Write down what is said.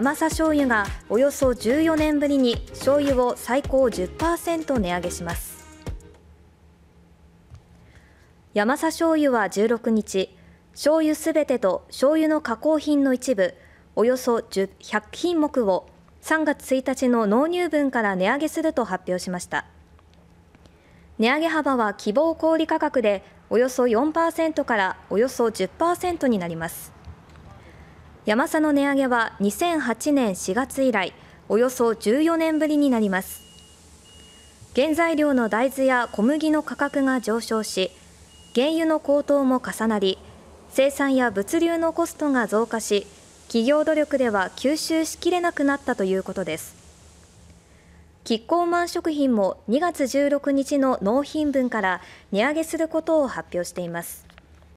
マサ醤油がおよそ14年ぶりに醤油を最高10%値上げしますマサ醤油は16日醤油すべてと醤油の加工品の一部およそ100品目を3月1日の納入分から値上げすると発表しました値上げ幅は希望小売価格でおよそ4%からおよそ10%になりますヤマサの値上げは2008年4月以来およそ14年ぶりになります原材料の大豆や小麦の価格が上昇し原油の高騰も重なり生産や物流のコストが増加し企業努力では吸収しきれなくなったということですキッコーマン食品も2月16日の納品分から値上げすることを発表しています